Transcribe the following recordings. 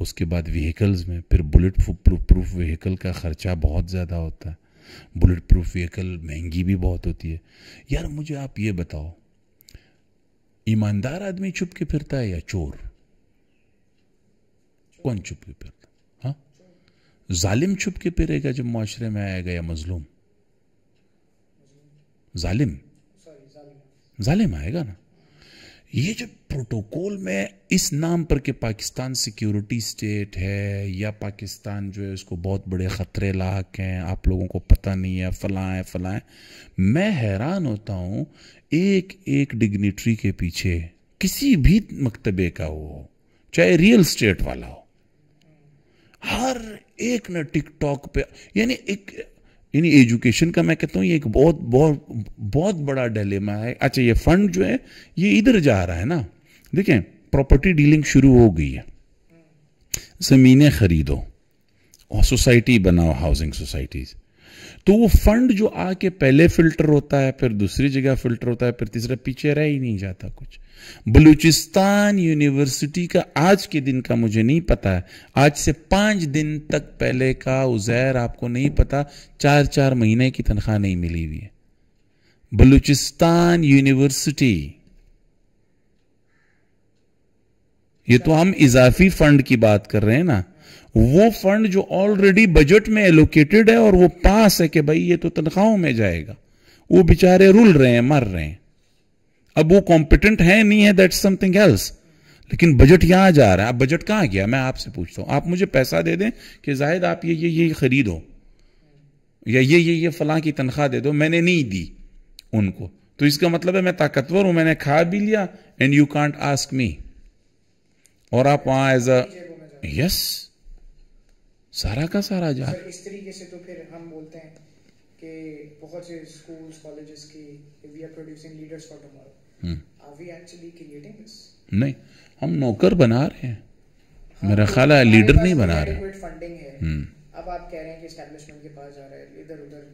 उसके बाद व्हीकल्स में फिर बुलेट प्रूफ व्हीकल का ख़र्चा बहुत ज़्यादा होता है बुलेट प्रूफ व्हीकल महंगी भी बहुत होती है यार मुझे आप ये बताओ ईमानदार आदमी छुप के फिरता है या चोर कौन छुप के फिरता हाँ जालिम छुप के फिरेगा जब माशरे में आएगा या मजलूम जालिम जालिम आएगा ना ये जो प्रोटोकॉल में इस नाम पर कि पाकिस्तान सिक्योरिटी स्टेट है या पाकिस्तान जो है उसको बहुत बड़े ख़तरे लाक हैं आप लोगों को पता नहीं है फलाएं है है मैं हैरान होता हूँ एक एक डिग्नेटरी के पीछे किसी भी मकतबे का हो चाहे रियल स्टेट वाला हो हर एक ने टिकटॉक पे यानी एक यानी एजुकेशन का मैं कहता हूँ ये एक बहुत बहुत बहुत बड़ा डेलेमा है अच्छा ये फंड जो है ये इधर जा रहा है ना देखें प्रॉपर्टी डीलिंग शुरू हो गई है ज़मीनें खरीदो और सोसाइटी बनाओ हाउसिंग सोसाइटीज़ तो वो फंड जो आके पहले फिल्टर होता है फिर दूसरी जगह फिल्टर होता है फिर तीसरा पीछे रह ही नहीं जाता कुछ बलूचिस्तान यूनिवर्सिटी का आज के दिन का मुझे नहीं पता है आज से पांच दिन तक पहले का उजैर आपको नहीं पता चार चार महीने की तनख्वाह नहीं मिली हुई है बलूचिस्तान यूनिवर्सिटी ये तो हम इजाफी फंड की बात कर रहे हैं ना वो फंड जो ऑलरेडी बजट में एलोकेटेड है और वो पास है कि भाई ये तो तनख्वाहों में जाएगा वो बेचारे रुल रहे हैं मर रहे हैं अब वो कॉम्पिटेंट है नहीं है दैट समथिंग एल्स लेकिन बजट यहां जा रहा है अब बजट कहां गया मैं आपसे पूछता हूं आप मुझे पैसा दे दें कि जाहिद आप ये ये ये खरीदो या ये ये ये फलां की तनख्वाह दे दो मैंने नहीं दी उनको तो इसका मतलब है मैं ताकतवर हूं मैंने खा भी लिया and you can't ask me और आप वहां एज अस सारा का सारा जा इस तरीके से तो फिर हम बोलते हैं कि बहुत से स्कूल्स कॉलेजेस की we are producing leaders for tomorrow are we actually creating this नहीं हम नौकर बना रहे हैं हाँ, मेरा तो ख्याल है लीडर नहीं बना रहे फंडिंग है हम्म। अब आप कह रहे हैं कि एस्टैब्लिशमेंट के पास जा रहा है इधर उधर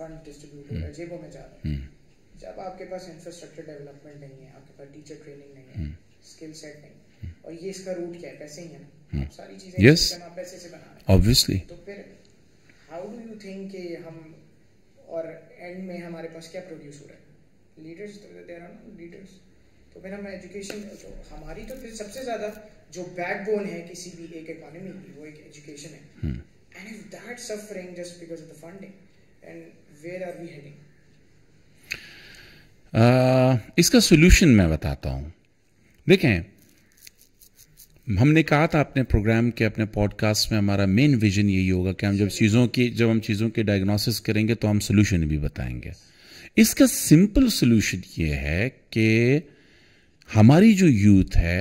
फंड डिस्ट्रीब्यूट हो है हम्म। जेबों में जा रहा है हम्म। जब आपके पास इंफ्रास्ट्रक्चर डेवलपमेंट नहीं है आपके पास टीचर ट्रेनिंग नहीं है स्किल सेट नहीं और ये इसका रूट क्या है पैसे ही है ना ऑब्वियसली हम्म। तो फिर हाउ डू यू थिंक कि हम और एंड में हमारे पास क्या प्रोड्यूस हो रहा है लीडर्स तो लीडर्स तो फिर हम एजुकेशन तो हमारी तो फिर सबसे ज्यादा जो बैकबोन है किसी भी एक इकोनॉमी की वो एक एजुकेशन है and if that suffering just because of the funding and where are we heading इसका सोल्यूशन मैं बताता हूँ देखें हमने कहा था अपने प्रोग्राम के अपने पॉडकास्ट में हमारा मेन विजन यही होगा कि हम जब चीज़ों की जब हम चीज़ों के डायग्नोसिस करेंगे तो हम सोल्यूशन भी बताएंगे इसका सिंपल सोल्यूशन ये है कि हमारी जो यूथ है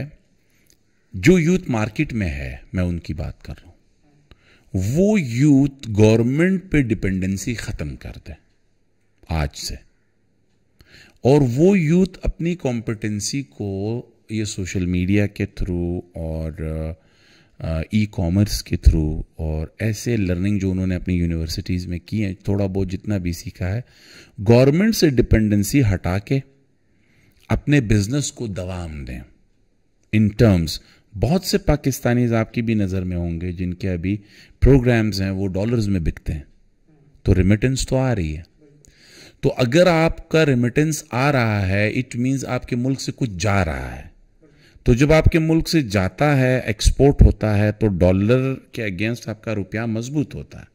जो यूथ मार्केट में है मैं उनकी बात कर रहा हूं वो यूथ गवर्नमेंट पे डिपेंडेंसी ख़त्म कर दे आज से और वो यूथ अपनी कॉम्पिटेंसी को ये सोशल मीडिया के थ्रू और ई uh, कॉमर्स के थ्रू और ऐसे लर्निंग जो उन्होंने अपनी यूनिवर्सिटीज़ में की है थोड़ा बहुत जितना भी सीखा है गवर्नमेंट से डिपेंडेंसी हटा के अपने बिजनेस को दवाम दें इन टर्म्स बहुत से पाकिस्तानीज आपकी भी नज़र में होंगे जिनके अभी प्रोग्राम्स हैं वो डॉलर्स में बिकते हैं तो रिमिटेंस तो आ रही है तो अगर आपका रिमिटेंस आ रहा है इट मीन्स आपके मुल्क से कुछ जा रहा है तो जब आपके मुल्क से जाता है एक्सपोर्ट होता है तो डॉलर के अगेंस्ट आपका रुपया मजबूत होता है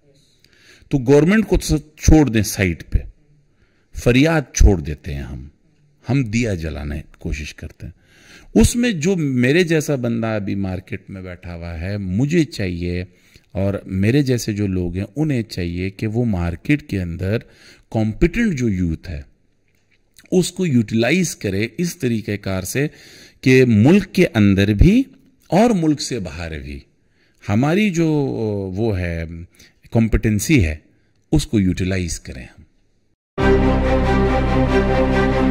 तो गवर्नमेंट को तो छोड़ दें साइड पे फरियाद छोड़ देते हैं हम हम दिया जलाने की कोशिश करते हैं उसमें जो मेरे जैसा बंदा अभी मार्केट में बैठा हुआ है मुझे चाहिए और मेरे जैसे जो लोग हैं उन्हें चाहिए कि वो मार्केट के अंदर कॉम्पिटेंट जो यूथ है उसको यूटिलाइज करे इस तरीके कार से कि मुल्क के अंदर भी और मुल्क से बाहर भी हमारी जो वो है कॉम्पिटेंसी है उसको यूटिलाइज करें हम